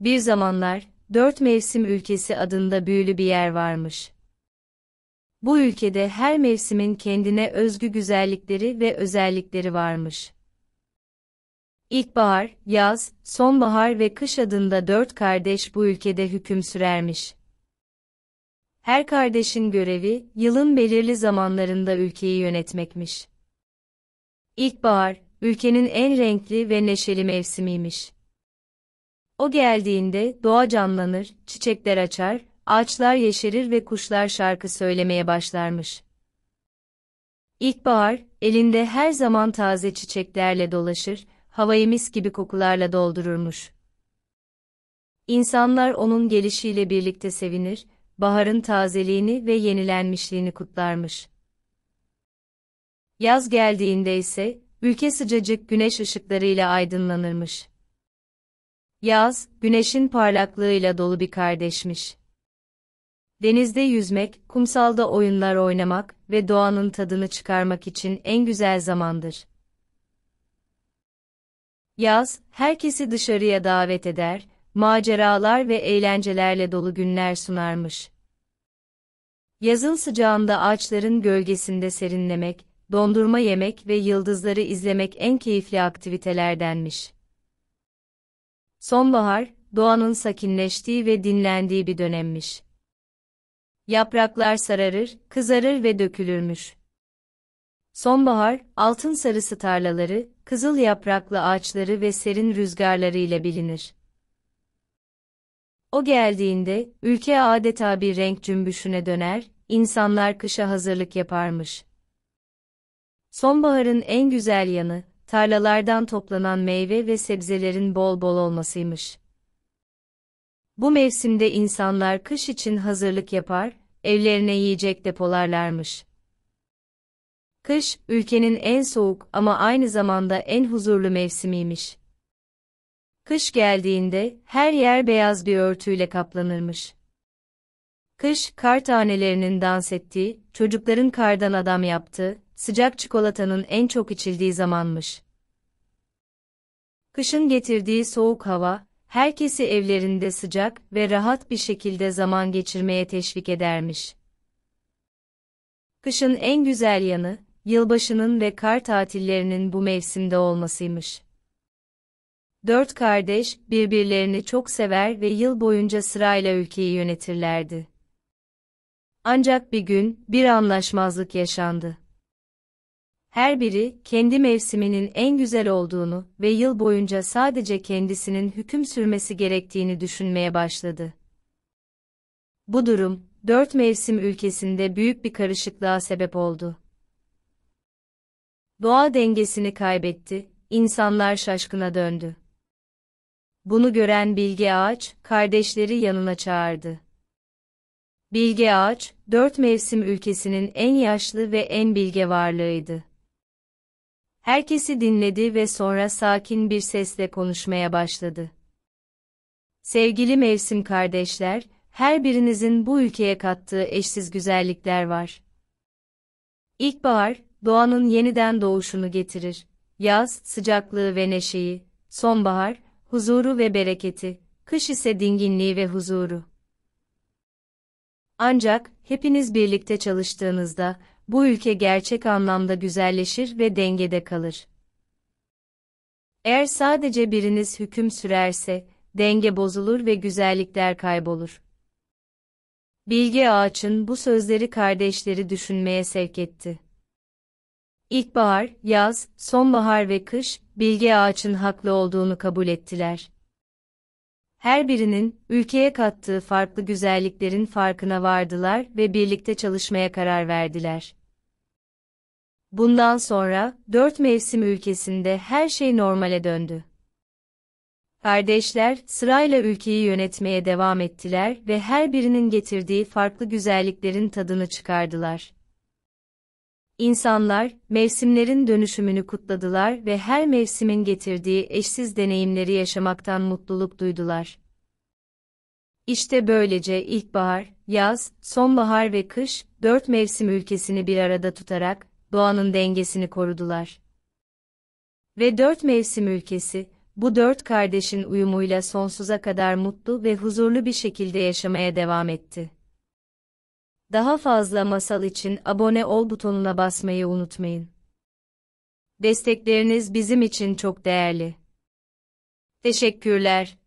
Bir zamanlar, dört mevsim ülkesi adında büyülü bir yer varmış. Bu ülkede her mevsimin kendine özgü güzellikleri ve özellikleri varmış. İlkbahar, yaz, sonbahar ve kış adında dört kardeş bu ülkede hüküm sürermiş. Her kardeşin görevi, yılın belirli zamanlarında ülkeyi yönetmekmiş. İlkbahar, ülkenin en renkli ve neşeli mevsimiymiş. O geldiğinde doğa canlanır, çiçekler açar, ağaçlar yeşerir ve kuşlar şarkı söylemeye başlarmış. İlkbahar, elinde her zaman taze çiçeklerle dolaşır, havayı mis gibi kokularla doldururmuş. İnsanlar onun gelişiyle birlikte sevinir, baharın tazeliğini ve yenilenmişliğini kutlarmış. Yaz geldiğinde ise, ülke sıcacık güneş ışıklarıyla aydınlanırmış. Yaz, güneşin parlaklığıyla dolu bir kardeşmiş. Denizde yüzmek, kumsalda oyunlar oynamak ve doğanın tadını çıkarmak için en güzel zamandır. Yaz, herkesi dışarıya davet eder, maceralar ve eğlencelerle dolu günler sunarmış. Yazın sıcağında ağaçların gölgesinde serinlemek, dondurma yemek ve yıldızları izlemek en keyifli aktivitelerdenmiş. Sonbahar, doğanın sakinleştiği ve dinlendiği bir dönemmiş. Yapraklar sararır, kızarır ve dökülürmüş. Sonbahar, altın sarısı tarlaları, kızıl yapraklı ağaçları ve serin rüzgarlarıyla bilinir. O geldiğinde, ülke adeta bir renk cümbüşüne döner, insanlar kışa hazırlık yaparmış. Sonbaharın en güzel yanı, tarlalardan toplanan meyve ve sebzelerin bol bol olmasıymış. Bu mevsimde insanlar kış için hazırlık yapar, evlerine yiyecek depolarlarmış. Kış, ülkenin en soğuk ama aynı zamanda en huzurlu mevsimiymiş. Kış geldiğinde her yer beyaz bir örtüyle kaplanırmış. Kış, kar tanelerinin dans ettiği, çocukların kardan adam yaptığı, sıcak çikolatanın en çok içildiği zamanmış. Kışın getirdiği soğuk hava, herkesi evlerinde sıcak ve rahat bir şekilde zaman geçirmeye teşvik edermiş. Kışın en güzel yanı, yılbaşının ve kar tatillerinin bu mevsimde olmasıymış. Dört kardeş, birbirlerini çok sever ve yıl boyunca sırayla ülkeyi yönetirlerdi. Ancak bir gün, bir anlaşmazlık yaşandı her biri kendi mevsiminin en güzel olduğunu ve yıl boyunca sadece kendisinin hüküm sürmesi gerektiğini düşünmeye başladı. Bu durum, dört mevsim ülkesinde büyük bir karışıklığa sebep oldu. Doğa dengesini kaybetti, insanlar şaşkına döndü. Bunu gören Bilge Ağaç, kardeşleri yanına çağırdı. Bilge Ağaç, dört mevsim ülkesinin en yaşlı ve en bilge varlığıydı. Herkesi dinledi ve sonra sakin bir sesle konuşmaya başladı. Sevgili mevsim kardeşler, her birinizin bu ülkeye kattığı eşsiz güzellikler var. İlkbahar, doğanın yeniden doğuşunu getirir. Yaz, sıcaklığı ve neşeyi. Sonbahar, huzuru ve bereketi. Kış ise dinginliği ve huzuru. Ancak, hepiniz birlikte çalıştığınızda, bu ülke gerçek anlamda güzelleşir ve dengede kalır. Eğer sadece biriniz hüküm sürerse, denge bozulur ve güzellikler kaybolur. Bilge Ağaç'ın bu sözleri kardeşleri düşünmeye sevk etti. İlkbahar, yaz, sonbahar ve kış, Bilge Ağaç'ın haklı olduğunu kabul ettiler. Her birinin, ülkeye kattığı farklı güzelliklerin farkına vardılar ve birlikte çalışmaya karar verdiler. Bundan sonra, dört mevsim ülkesinde her şey normale döndü. Kardeşler, sırayla ülkeyi yönetmeye devam ettiler ve her birinin getirdiği farklı güzelliklerin tadını çıkardılar. İnsanlar, mevsimlerin dönüşümünü kutladılar ve her mevsimin getirdiği eşsiz deneyimleri yaşamaktan mutluluk duydular. İşte böylece ilkbahar, yaz, sonbahar ve kış, dört mevsim ülkesini bir arada tutarak, doğanın dengesini korudular. Ve dört mevsim ülkesi, bu dört kardeşin uyumuyla sonsuza kadar mutlu ve huzurlu bir şekilde yaşamaya devam etti. Daha fazla masal için abone ol butonuna basmayı unutmayın. Destekleriniz bizim için çok değerli. Teşekkürler.